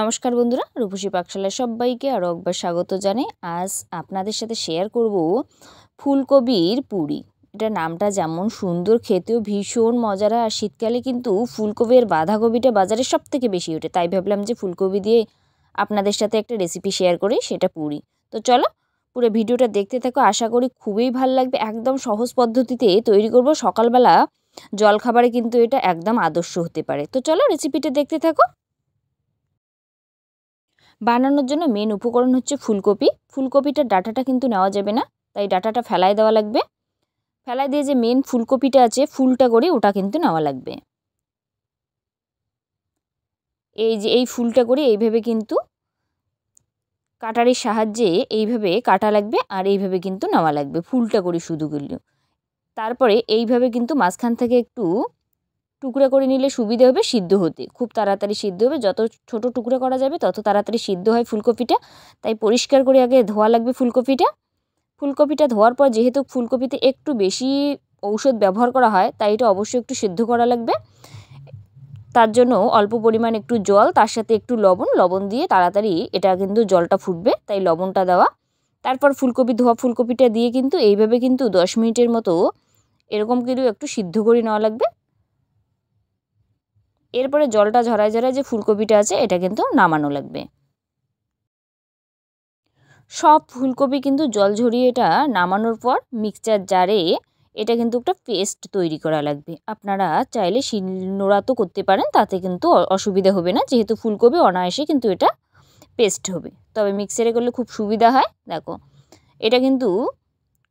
নমস্কার বন্ধুরা রূপসী পাকশালায় সবাইকে আরও একবার স্বাগত জানে আজ আপনাদের সাথে শেয়ার করব ফুলকপির পুরি এটা নামটা যেমন সুন্দর খেতেও ভীষণ মজার আর শীতকালে কিন্তু ফুলকবির বাঁধাকবিটা বাঁধাকপিটা বাজারে সব থেকে বেশি ওঠে তাই ভাবলাম যে ফুলকপি দিয়ে আপনাদের সাথে একটা রেসিপি শেয়ার করি সেটা পুরি তো চলো পুরো ভিডিওটা দেখতে থাকো আশা করি খুবই ভাল লাগবে একদম সহজ পদ্ধতিতে তৈরি করব সকালবেলা জলখাবারে কিন্তু এটা একদম আদর্শ হতে পারে তো চলো রেসিপিটা দেখতে থাকো বানানোর জন্য মেন উপকরণ হচ্ছে ফুলকপি ফুলকপিটার ডাটাটা কিন্তু নেওয়া যাবে না তাই ডাটাটা ফেলায় দেওয়া লাগবে ফেলায় দিয়ে যে মেন ফুলকপিটা আছে ফুলটা করে ওটা কিন্তু নেওয়া লাগবে এই যে এই ফুলটা করে এইভাবে কিন্তু কাটারির সাহায্যে এইভাবে কাটা লাগবে আর এইভাবে কিন্তু নেওয়া লাগবে ফুলটা করে করলেও তারপরে এইভাবে কিন্তু মাঝখান থেকে একটু টুকরা করে নিলে সুবিধে হবে সিদ্ধ হতে খুব তাড়াতাড়ি সিদ্ধ হবে যত ছোট টুকরা করা যাবে তত তাড়াতাড়ি সিদ্ধ হয় ফুলকপিটা তাই পরিষ্কার করে আগে ধোয়া লাগবে ফুলকপিটা ফুলকপিটা ধোয়ার পর যেহেতু ফুলকপিতে একটু বেশি ঔষধ ব্যবহার করা হয় তাই এটা অবশ্যই একটু সিদ্ধ করা লাগবে তার জন্য অল্প পরিমাণ একটু জল তার সাথে একটু লবণ লবণ দিয়ে তাড়াতাড়ি এটা কিন্তু জলটা ফুটবে তাই লবণটা দেওয়া তারপর ফুলকপি ধোয়া ফুলকপিটা দিয়ে কিন্তু এইভাবে কিন্তু দশ মিনিটের মতো এরকম কিন্তু একটু সিদ্ধ করে নেওয়া লাগবে এরপরে জলটা ঝরায় ঝরায় যে ফুলকপিটা আছে এটা কিন্তু নামানো লাগবে সব ফুলকপি কিন্তু জল ঝরিয়ে এটা নামানোর পর মিক্সচার জারে এটা কিন্তু একটা পেস্ট তৈরি করা লাগবে আপনারা চাইলে শিলনোড়া তো করতে পারেন তাতে কিন্তু অসুবিধা হবে না যেহেতু ফুলকপি অনায়াসে কিন্তু এটা পেস্ট হবে তবে মিক্সারে করলে খুব সুবিধা হয় দেখো এটা কিন্তু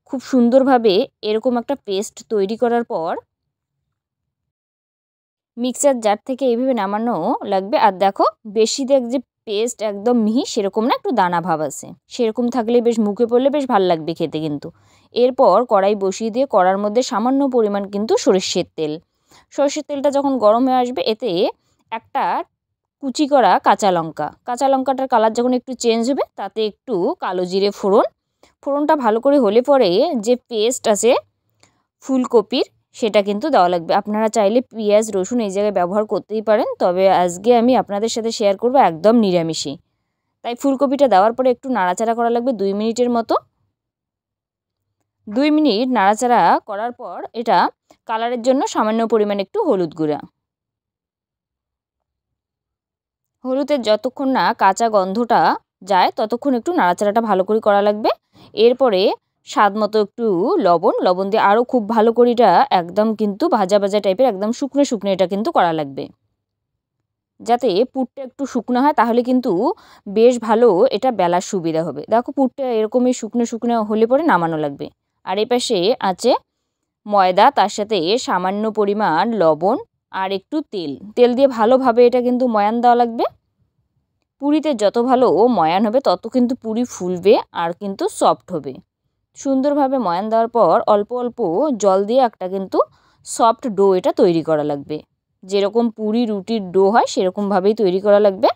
খুব সুন্দরভাবে এরকম একটা পেস্ট তৈরি করার পর মিক্সার জার থেকে এইভাবে নামানো লাগবে আর দেখো বেশি দেখ যে পেস্ট একদম মিহি সেরকম না একটু দানা ভাব আছে সেরকম থাকলে বেশ মুখে পড়লে বেশ ভাল লাগবে খেতে কিন্তু এরপর কড়াই বসিয়ে দিয়ে কড়ার মধ্যে সামান্য পরিমাণ কিন্তু সরষের তেল সরষের তেলটা যখন গরম হয়ে আসবে এতে একটা কুচি করা কাঁচা লঙ্কা কাঁচা লঙ্কাটার কালার যখন একটু চেঞ্জ হবে তাতে একটু কালো জিরে ফোড়ন ফোড়নটা ভালো করে হলে পরে যে পেস্ট আছে ফুলকপির সেটা কিন্তু দেওয়া লাগবে আপনারা চাইলে পেঁয়াজ রসুন এই জায়গায় ব্যবহার করতেই পারেন তবে আজকে আমি আপনাদের সাথে শেয়ার করব একদম নিরামিষই তাই ফুলকপিটা দেওয়ার পরে একটু নাড়াচাড়া করা লাগবে দুই মিনিটের মতো দুই মিনিট নাড়াচাড়া করার পর এটা কালারের জন্য সামান্য পরিমাণ একটু হলুদ গুঁড়া হলুদের যতক্ষণ না কাঁচা গন্ধটা যায় ততক্ষণ একটু নাড়াচাড়াটা ভালো করে করা লাগবে এরপরে স্বাদ মতো একটু লবণ লবণ দিয়ে আরও খুব ভালো করে এটা একদম কিন্তু ভাজা ভাজা টাইপের একদম শুকনো শুকনো এটা কিন্তু করা লাগবে যাতে পুরটা একটু শুকনো হয় তাহলে কিন্তু বেশ ভালো এটা বেলার সুবিধা হবে দেখো পুরটা এরকমই শুকনো শুকনো হলে পরে নামানো লাগবে আর এ পাশে আছে ময়দা তার সাথে সামান্য পরিমাণ লবণ আর একটু তেল তেল দিয়ে ভালোভাবে এটা কিন্তু ময়ান দেওয়া লাগবে পুরিতে যত ভালো ময়ান হবে তত কিন্তু পুরি ফুলবে আর কিন্তু সফট হবে সুন্দরভাবে ময়ান দেওয়ার পর অল্প অল্প জল দিয়ে একটা কিন্তু সফট ডো এটা তৈরি করা লাগবে যেরকম পুরি রুটির ডো হয় সেরকমভাবেই তৈরি করা লাগবে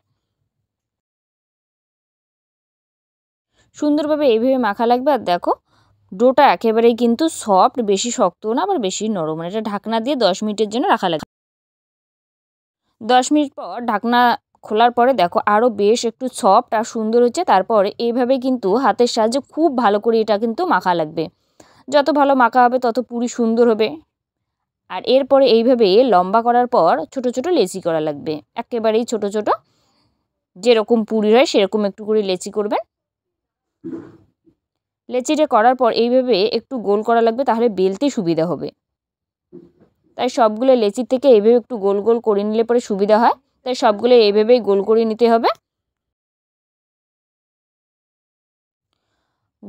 সুন্দরভাবে এইভাবে মাখা লাগবে আর দেখো ডোটা একেবারেই কিন্তু সফট বেশি শক্ত না আবার বেশি নরম মানে এটা ঢাকনা দিয়ে দশ মিনিটের জন্য রাখা লাগবে দশ মিনিট পর ঢাকনা খোলার পরে দেখো আরও বেশ একটু সফট আর সুন্দর হচ্ছে তারপর এইভাবে কিন্তু হাতের সাহায্যে খুব ভালো করে এটা কিন্তু মাখা লাগবে যত ভালো মাখা হবে তত পুরি সুন্দর হবে আর এরপরে এইভাবে লম্বা করার পর ছোট ছোট লেচি করা লাগবে একেবারেই ছোট ছোট যেরকম পুরি হয় সেরকম একটু করে লেচি করবেন লেচিটা করার পর এইভাবে একটু গোল করা লাগবে তাহলে বেলতে সুবিধা হবে তাই সবগুলো লেচির থেকে এইভাবে একটু গোল গোল করে নিলে পরে সুবিধা হয় তাই সবগুলো এইভাবেই গোল করে নিতে হবে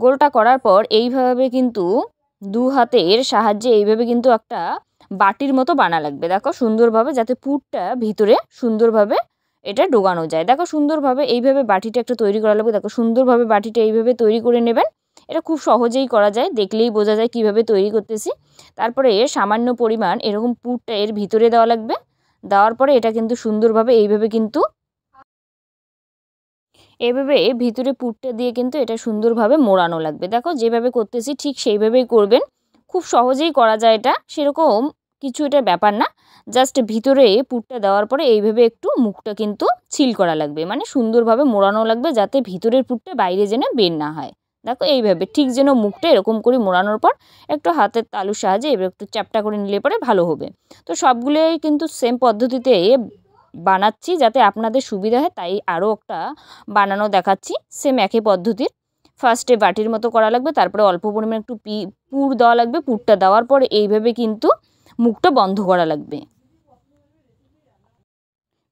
গোলটা করার পর এইভাবে কিন্তু দু হাতের সাহায্যে এইভাবে কিন্তু একটা বাটির মতো বানা লাগবে দেখো সুন্দরভাবে যাতে পুরটা ভিতরে সুন্দরভাবে এটা ডোগানো যায় দেখো সুন্দরভাবে এইভাবে বাটিটা একটা তৈরি করা লাগবে দেখো সুন্দরভাবে বাটিটা এইভাবে তৈরি করে নেবেন এটা খুব সহজেই করা যায় দেখলেই বোঝা যায় কিভাবে তৈরি করতেছি তারপরে সামান্য পরিমাণ এরকম পুরটা এর ভিতরে দেওয়া লাগবে দেওয়ার পরে এটা কিন্তু সুন্দরভাবে এইভাবে কিন্তু এভাবে ভিতরে পুটটা দিয়ে কিন্তু এটা সুন্দরভাবে মোড়ানো লাগবে দেখো যেভাবে করতেছি ঠিক সেইভাবেই করবেন খুব সহজেই করা যায় এটা সেরকম কিছু এটা ব্যাপার না জাস্ট ভিতরে পুটটা দেওয়ার পরে এইভাবে একটু মুখটা কিন্তু ছিল করা লাগবে মানে সুন্দরভাবে মোড়ানো লাগবে যাতে ভিতরের পুটটা বাইরে যেন বের না হয় দেখো এইভাবে ঠিক যেন মুখটা এরকম করে মোড়ানোর পর একটু হাতের তালুর সাহায্যে এবার একটু চ্যাপটা করে নিলে পরে ভালো হবে তো সবগুলোই কিন্তু সেম পদ্ধতিতে বানাচ্ছি যাতে আপনাদের সুবিধা হয় তাই আরও একটা বানানো দেখাচ্ছি সেম একই পদ্ধতির ফার্স্টে বাটির মতো করা লাগবে তারপরে অল্প পরিমাণে একটু পি পুর দেওয়া লাগবে পুরটা দেওয়ার পর এইভাবে কিন্তু মুখটা বন্ধ করা লাগবে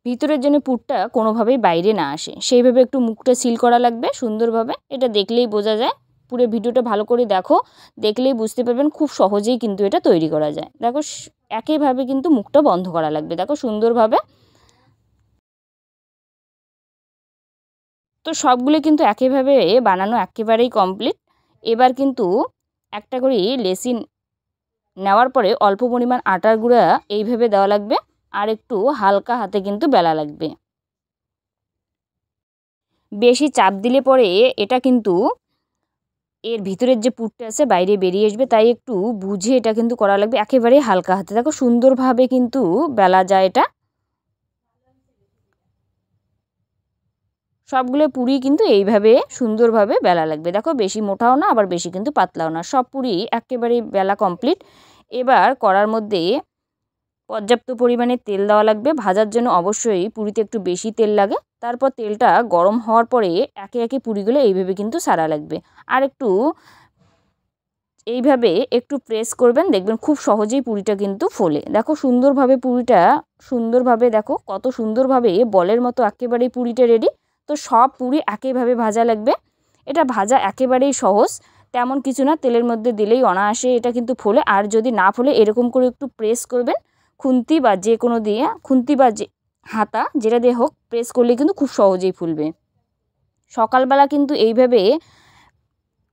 ভিতরের যেন পুরটা কোনোভাবেই বাইরে না আসে সেইভাবে একটু মুখটা সিল করা লাগবে সুন্দরভাবে এটা দেখলেই বোঝা যায় পুরো ভিডিওটা ভালো করে দেখো দেখলেই বুঝতে পারবেন খুব সহজেই কিন্তু এটা তৈরি করা যায় দেখো একইভাবে কিন্তু মুখটা বন্ধ করা লাগবে দেখো সুন্দরভাবে তো সবগুলো কিন্তু একইভাবে বানানো একেবারেই কমপ্লিট এবার কিন্তু একটা করে লেসিন নেওয়ার পরে অল্প পরিমাণ আটার গুঁড়া এইভাবে দেওয়া লাগবে আর একটু হালকা হাতে কিন্তু বেলা লাগবে বেশি চাপ দিলে পরে এটা কিন্তু এর ভিতরের যে পুরটা আছে বাইরে বেরিয়ে আসবে তাই একটু বুঝে এটা কিন্তু করা লাগবে একেবারেই হালকা হাতে দেখো সুন্দরভাবে কিন্তু বেলা যায় এটা সবগুলো পুরি কিন্তু এইভাবে সুন্দরভাবে বেলা লাগবে দেখো বেশি মোটাও না আবার বেশি কিন্তু পাতলাও না সব পুরি একেবারেই বেলা কমপ্লিট এবার করার মধ্যে পর্যাপ্ত পরিমাণে তেল দেওয়া লাগবে ভাজার জন্য অবশ্যই পুরিতে একটু বেশি তেল লাগে তারপর তেলটা গরম হওয়ার পরে একে একে পুরিগুলো এইভাবে কিন্তু সারা লাগবে আর একটু এইভাবে একটু প্রেস করবেন দেখবেন খুব সহজেই পুরিটা কিন্তু ফোলে দেখো সুন্দরভাবে পুরিটা সুন্দরভাবে দেখো কত সুন্দরভাবে বলের মতো একেবারেই পুরিটা রেডি তো সব পুরি একেভাবে ভাজা লাগবে এটা ভাজা একেবারেই সহজ তেমন কিছু না তেলের মধ্যে দিলেই অনায়াসে এটা কিন্তু ফোলে আর যদি না ফোলে এরকম করে একটু প্রেস করবেন খুন্তি বা যে কোনো দিয়ে খুন্তি বা যে হাতা যেটা দিয়ে হোক প্রেস করলে কিন্তু খুব সহজেই ফুলবে সকালবেলা কিন্তু এইভাবে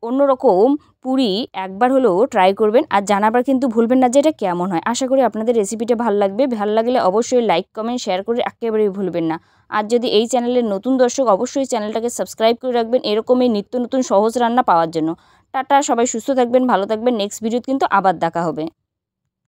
অন্যরকম পুরি একবার হলেও ট্রাই করবেন আর জানাবার কিন্তু ভুলবেন না যে এটা কেমন হয় আশা করি আপনাদের রেসিপিটা ভালো লাগবে ভালো লাগলে অবশ্যই লাইক কমেন্ট শেয়ার করে একেবারেই ভুলবেন না আর যদি এই চ্যানেলের নতুন দর্শক অবশ্যই চ্যানেলটাকে সাবস্ক্রাইব করে রাখবেন এরকমই নিত্য নতুন সহজ রান্না পাওয়ার জন্য টাটা সবাই সুস্থ থাকবেন ভালো থাকবেন নেক্সট ভিডিওতে কিন্তু আবার দেখা হবে